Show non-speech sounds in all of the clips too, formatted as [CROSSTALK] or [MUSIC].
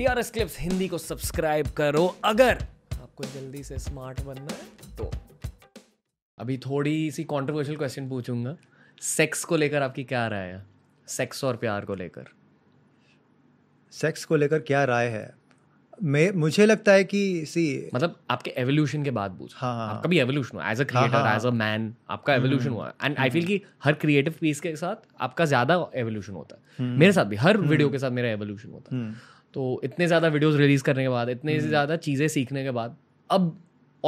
TRS clips Hindi को subscribe करो अगर आपको जल्दी से स्मार्ट बनना है तो अभी थोड़ी सी कॉन्ट्रोवर्शियल क्वेश्चन पूछूंगा सेक्स को लेकर आपकी क्या राय है सेक्स और प्यार को लेकर सेक्स को लेकर क्या राय है मैं मुझे लगता है कि सी मतलब आपके एवोल्यूशन के बाद पूछ हाँ, हाँ, हाँ। आपका कभी एवोल्यूशन हुआ as a creator as a man आपका एवोल्यूशन हम्म, हम्म। हुआ एंड आई फील कि हर क्रिएटिव पीस के साथ आपका ज़्यादा एवोल्यूशन होता है हम्म। मेरे साथ भी हर वीडियो के साथ मेरा एवोल्यूशन होता है तो इतने ज़्यादा वीडियोस रिलीज़ करने के बाद इतने हम्म। ज़्यादा चीज़ें सीखने के बाद अब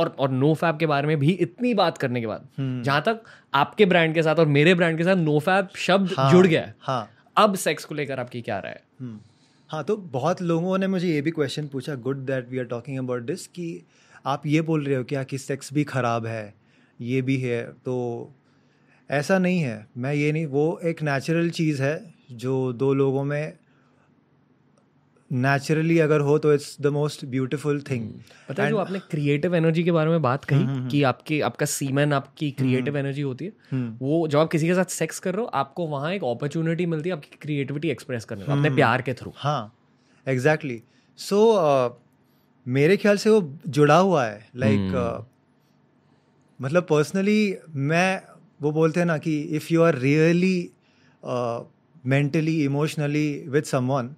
और और नो फैप के बारे में भी इतनी बात करने के बाद हम्म। जहाँ तक आपके ब्रांड के साथ और मेरे ब्रांड के साथ नो फैप शब्द हाँ, जुड़ गया है हाँ, अब सेक्स को लेकर आपकी क्या राय है हम्म। हाँ तो बहुत लोगों ने मुझे ये भी क्वेश्चन पूछा good that we are talking about this कि आप ये बोल रहे हो क्या कि सेक्स भी ख़राब है ये भी है तो ऐसा नहीं है मैं ये नहीं वो एक नेचुरल चीज़ है जो दो लोगों में नेचुरली अगर हो तो it's the most beautiful thing पता है जो आपने क्रिएटिव एनर्जी के बारे में बात कही hmm, hmm, hmm. कि आपके आपका सीमन आपकी क्रिएटिव एनर्जी होती है वो जब आप किसी के साथ सेक्स कर रहे हो आपको वहाँ एक अपॉर्चुनिटी मिलती है आपकी क्रिएटिविटी एक्सप्रेस करने अपने प्यार के थ्रू हाँ एग्जैक्टली सो uh, मेरे ख्याल से वो जुड़ा हुआ है लाइक uh, मतलब पर्सनली मैं वो बोलते हैं ना कि if you are really mentally emotionally with someone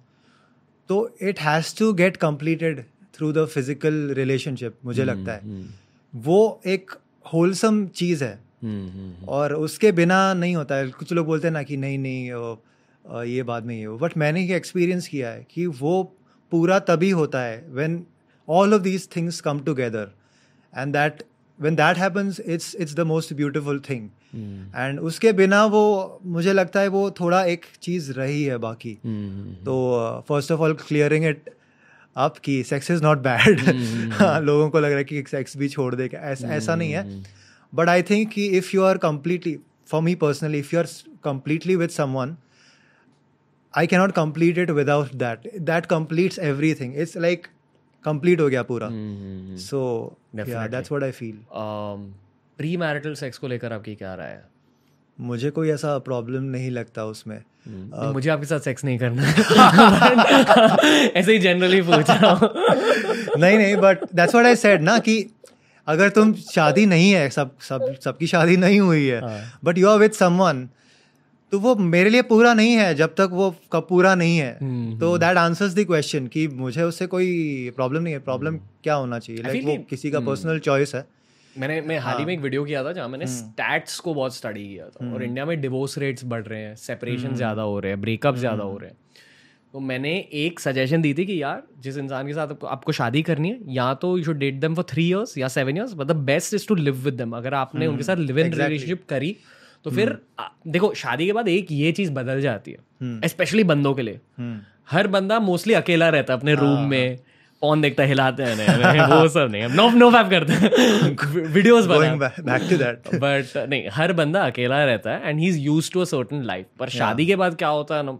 तो it has to get completed through the physical relationship मुझे hmm लगता है हम्म। वो एक होलसम चीज़ है mm-hmm. और उसके बिना नहीं होता है कुछ लोग बोलते हैं ना कि नहीं नहीं ये बाद में ये हो बट मैंने ये एक्सपीरियंस किया है कि वो पूरा तभी होता है when all of these things come together and that when that happens it's it's the most beautiful thing and उसके बिना वो मुझे लगता है वो थोड़ा एक चीज़ रही है बाकी hmm, hmm, hmm, तो first of all clearing it up कि सेक्स इज़ नॉट बैड लोगों को लग रहा है कि सेक्स भी छोड़ दे ऐसा नहीं है बट आई थिंक कि if you are completely for me personally if you are completely with someone I cannot complete it without that that completes everything it's like complete हो गया पूरा so that's what I feel premarital sex को लेकर आपकी क्या राय है मुझे कोई ऐसा प्रॉब्लम नहीं लगता उसमें हम्म, uh, मुझे आपके साथ सेक्स नहीं करना [LAUGHS] ऐसे ही जनरली पूछ रहा हूँ नहीं नहीं but that's what I said ना कि अगर तुम शादी नहीं है सब सब सबकी शादी नहीं हुई है but you are with someone तो वो मेरे लिए पूरा नहीं है जब तक वो कब पूरा नहीं है हम्म, हम्म। तो दैट आंसर्स द क्वेश्चन कि मुझे उससे कोई प्रॉब्लम नहीं है प्रॉब्लम हम्म। क्या होना चाहिए लाइक like, वो किसी का पर्सनल चॉइस है मैंने मैं हाल ही हाँ। में एक वीडियो किया था जहाँ मैंने स्टैट्स को बहुत स्टडी किया था और इंडिया में डिवोर्स रेट्स बढ़ रहे हैं सेपरेशन ज़्यादा हो रहे हैं ब्रेकअप ज़्यादा हो रहे हैं तो मैंने एक सजेशन दी थी कि यार जिस इंसान के साथ आपको आपको शादी करनी है या तो you should date them for three years या seven years but the best is to live with them अगर आपने उनके साथ लिव इन रिलेशनशिप करी तो फिर हम्म। देखो शादी के बाद एक ये चीज बदल जाती है स्पेशली हम्म। बंदों के लिए हम्म। हर बंदा मोस्टली अकेला रहता है अपने रूम हाँ, में हाँ। कौन देखता है हिलाते हैं वो सब नहीं नो नो फैप करते वीडियोस [LAUGHS] बना बैक टू दैट बट नहीं हर बंदा अकेला रहता है and he is used to a certain life पर शादी के बाद क्या होता है ना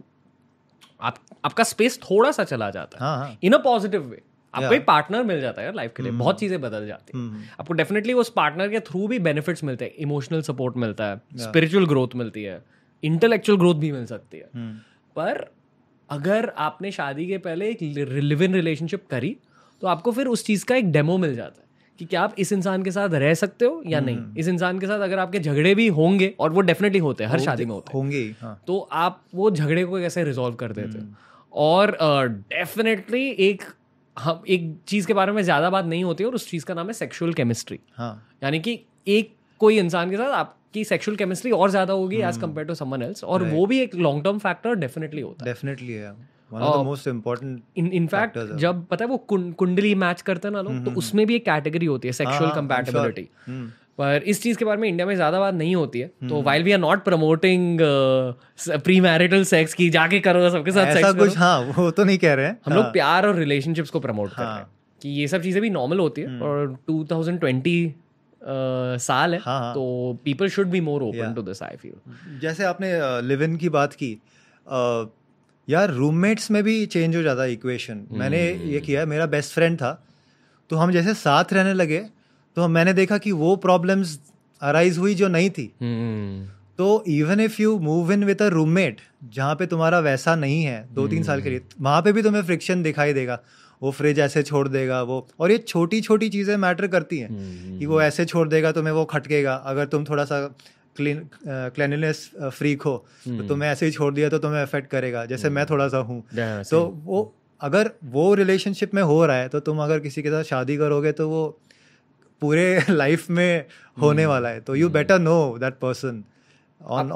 आप आपका स्पेस थोड़ा सा चला जाता है इन अ पॉजिटिव वे आपको एक पार्टनर मिल जाता है लाइफ के लिए बहुत hmm. चीज़ें बदल जाती है hmm. आपको डेफिनेटली उस पार्टनर के थ्रू भी बेनिफिट्स मिलते हैं इमोशनल सपोर्ट मिलता है स्पिरिचुअल ग्रोथ मिलती है इंटेलेक्चुअल ग्रोथ भी मिल सकती है hmm. पर अगर आपने शादी के पहले एक लिव इन रिलेशनशिप करी तो आपको फिर उस चीज़ का एक डेमो मिल जाता है कि क्या आप इस इंसान के साथ रह सकते हो या नहीं इस इंसान के साथ अगर आपके झगड़े भी होंगे और वो डेफिनेटली होते हैं हर शादी में होते होंगे हाँ। तो आप वो झगड़े को कैसे रिजॉल्व कर देते हो और डेफिनेटली uh, एक हम एक चीज़ के बारे में ज़्यादा बात नहीं होती और उस चीज़ का नाम है सेक्शुअल केमिस्ट्री हाँ यानी कि एक कोई इंसान के साथ आपकी सेक्सुअल केमिस्ट्री और ज़्यादा होगी as compare to someone else और वो भी एक लॉन्ग टर्म फैक्टर डेफिनेटली होता है डेफिनेटली है मोस्ट इम्पोर्टेंट जब पता है वो कुंडली मैच करते हैं ना लोग तो हम्म, हम्म, हम्म। उसमें भी एक कैटेगरी होती है सेक्सुअल हाँ, कंपैटिबिलिटी पर इस चीज़ के बारे में इंडिया में ज़्यादा बात नहीं होती है तो while we are not promoting premarital sex की जाके करो सबके साथ ऐसा सेक्स कुछ हाँ वो तो नहीं कह रहे हैं हम हाँ. लोग प्यार और रिलेशनशिप्स को प्रमोट हाँ. कर रहे हैं हाँ। कि ये सब चीज़ें भी नॉर्मल होती है हम्म। और 2020 Uh, साल है हाँ, तो people should be more open to this I feel जैसे आपने लिव uh, इन की बात की uh, यार रूममेट्स में भी चेंज हो जाता है इक्वेशन मैंने ये हम्म। किया मेरा बेस्ट फ्रेंड था तो हम जैसे साथ रहने लगे तो मैंने देखा कि वो प्रॉब्लम्स अराइज हुई जो नहीं थी हम्म। तो even if you move in with a roommate जहाँ पे तुम्हारा वैसा नहीं है दो तीन साल के लिए हम्म। वहां पे भी तुम्हें फ्रिक्शन दिखाई देगा वो फ्रिज ऐसे छोड़ देगा वो और ये छोटी छोटी चीज़ें मैटर करती हैं हम्म। कि वो ऐसे छोड़ देगा तुम्हें वो खटकेगा अगर तुम थोड़ा सा क्लीन क्लैनलीनेस फ्रीक हो तो तुम्हें ऐसे ही छोड़ दिया तो तुम्हें अफेक्ट करेगा जैसे मैं थोड़ा सा हूँ तो वो अगर वो रिलेशनशिप में हो रहा है तो तुम अगर किसी के साथ शादी करोगे तो वो पूरे लाइफ [LAUGHS] में होने hmm. वाला है तो you better know that person on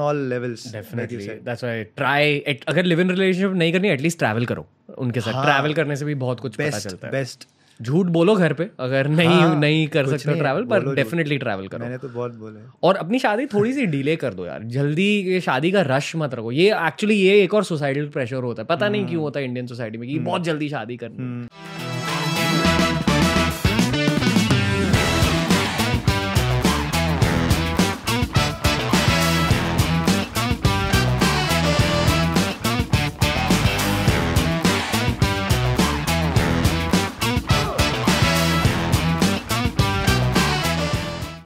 all levels अगर लिव इन रिलेशनशिप नहीं करनी एटलीस्ट ट्रैवल करो उनके साथ ट्रैवल हाँ। करने से भी बहुत कुछ best, पता चलता है बेस्ट झूठ बोलो घर पे अगर नहीं हाँ, नहीं कर सकते ट्रैवल पर डेफिनेटली ट्रैवल करो मैंने तो बहुत बोले और अपनी शादी थोड़ी सी डिले कर दो यार जल्दी ये शादी का रश मत रखो ये एक्चुअली ये एक और सोसाइटल प्रेशर होता है पता नहीं hmm. क्यों होता है इंडियन सोसाइटी में कि hmm. बहुत जल्दी शादी करनी